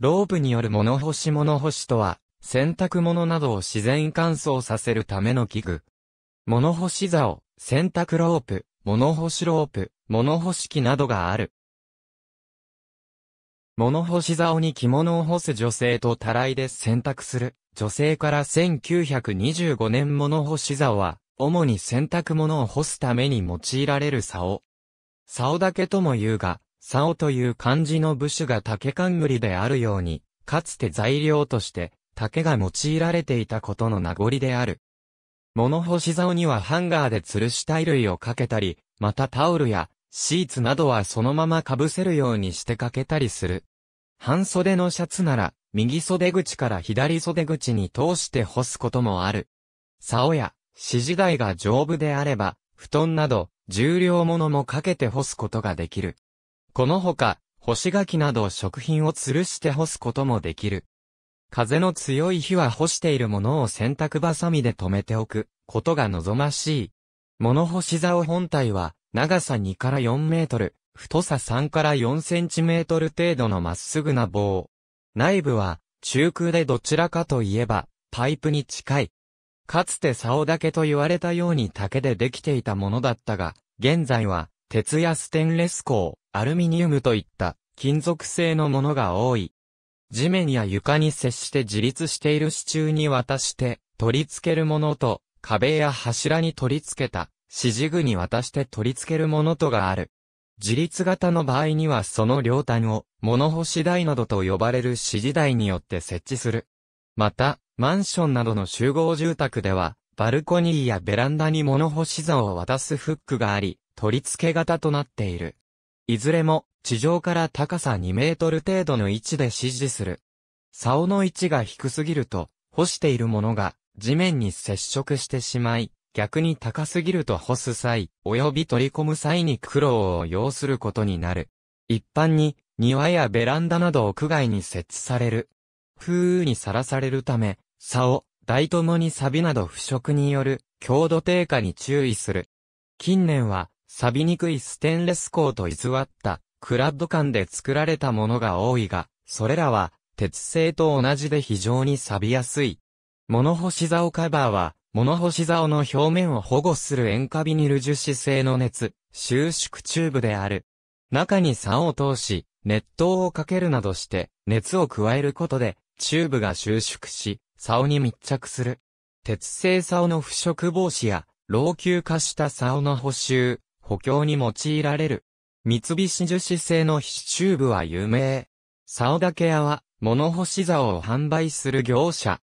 ロープによる物干し物干しとは、洗濯物などを自然乾燥させるための器具。物干し竿、洗濯ロープ、物干しロープ、物干し器などがある。物干し竿に着物を干す女性とたらいで洗濯する。女性から1925年物干し竿は、主に洗濯物を干すために用いられる竿。竿だけとも言うが、竿という漢字の部首が竹冠であるように、かつて材料として竹が用いられていたことの名残である。物干し竿にはハンガーで吊るした衣類をかけたり、またタオルやシーツなどはそのまま被せるようにしてかけたりする。半袖のシャツなら、右袖口から左袖口に通して干すこともある。竿や、指示台が丈夫であれば、布団など、重量物もかけて干すことができる。このほか、干し柿など食品を吊るして干すこともできる。風の強い日は干しているものを洗濯バサミで留めておくことが望ましい。物干し竿本体は長さ2から4メートル、太さ3から4センチメートル程度のまっすぐな棒。内部は中空でどちらかといえばパイプに近い。かつて竿だけと言われたように竹でできていたものだったが、現在は鉄やステンレス鋼、アルミニウムといった金属製のものが多い。地面や床に接して自立している支柱に渡して取り付けるものと、壁や柱に取り付けた支持具に渡して取り付けるものとがある。自立型の場合にはその両端を物干し台などと呼ばれる支持台によって設置する。また、マンションなどの集合住宅では、バルコニーやベランダに物干し座を渡すフックがあり、取り付け型となっている。いずれも地上から高さ2メートル程度の位置で指示する。竿の位置が低すぎると、干しているものが地面に接触してしまい、逆に高すぎると干す際、及び取り込む際に苦労を要することになる。一般に、庭やベランダなど屋外に設置される。風雨にさらされるため、竿、台ともに錆など腐食による強度低下に注意する。近年は、錆びにくいステンレス鋼と偽った、クラッド感で作られたものが多いが、それらは、鉄製と同じで非常に錆びやすい。物干し竿カバーは、物干し竿の表面を保護する塩化ビニル樹脂製の熱、収縮チューブである。中に竿を通し、熱湯をかけるなどして、熱を加えることで、チューブが収縮し、竿に密着する。鉄製竿の腐食防止や、老朽化した竿の補修、補強に用いられる。三菱樹脂製の必修部は有名。サオダケアは、物干し竿を販売する業者。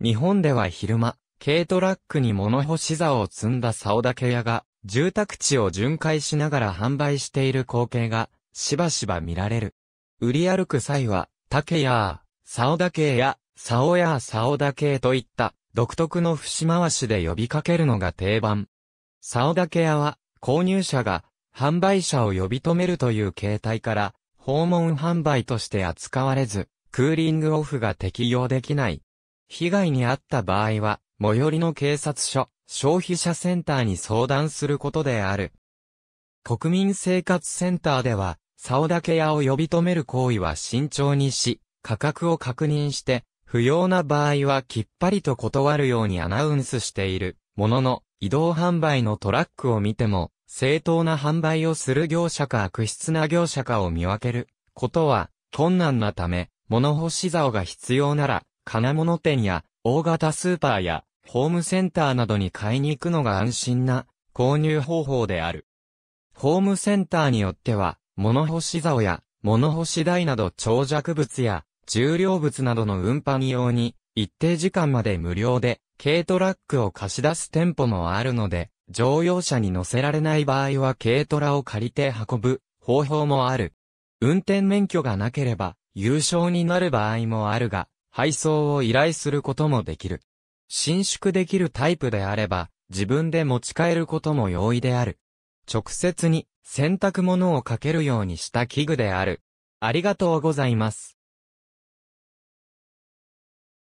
日本では昼間、軽トラックに物干し竿を積んだサオダケアが、住宅地を巡回しながら販売している光景が、しばしば見られる。売り歩く際は、竹や竿ー、サオダケや、サオーサオダケといった、独特の節回しで呼びかけるのが定番。サオダケアは、購入者が販売者を呼び止めるという形態から訪問販売として扱われず、クーリングオフが適用できない。被害に遭った場合は、最寄りの警察署、消費者センターに相談することである。国民生活センターでは、竿竹屋を呼び止める行為は慎重にし、価格を確認して、不要な場合はきっぱりと断るようにアナウンスしている、ものの、移動販売のトラックを見ても、正当な販売をする業者か悪質な業者かを見分けることは困難なため、物干し竿が必要なら、金物店や大型スーパーやホームセンターなどに買いに行くのが安心な購入方法である。ホームセンターによっては、物干し竿や物干し台など長尺物や重量物などの運搬用に一定時間まで無料で軽トラックを貸し出す店舗もあるので、乗用車に乗せられない場合は軽トラを借りて運ぶ方法もある。運転免許がなければ、優勝になる場合もあるが、配送を依頼することもできる。伸縮できるタイプであれば、自分で持ち帰ることも容易である。直接に洗濯物をかけるようにした器具である。ありがとうございます。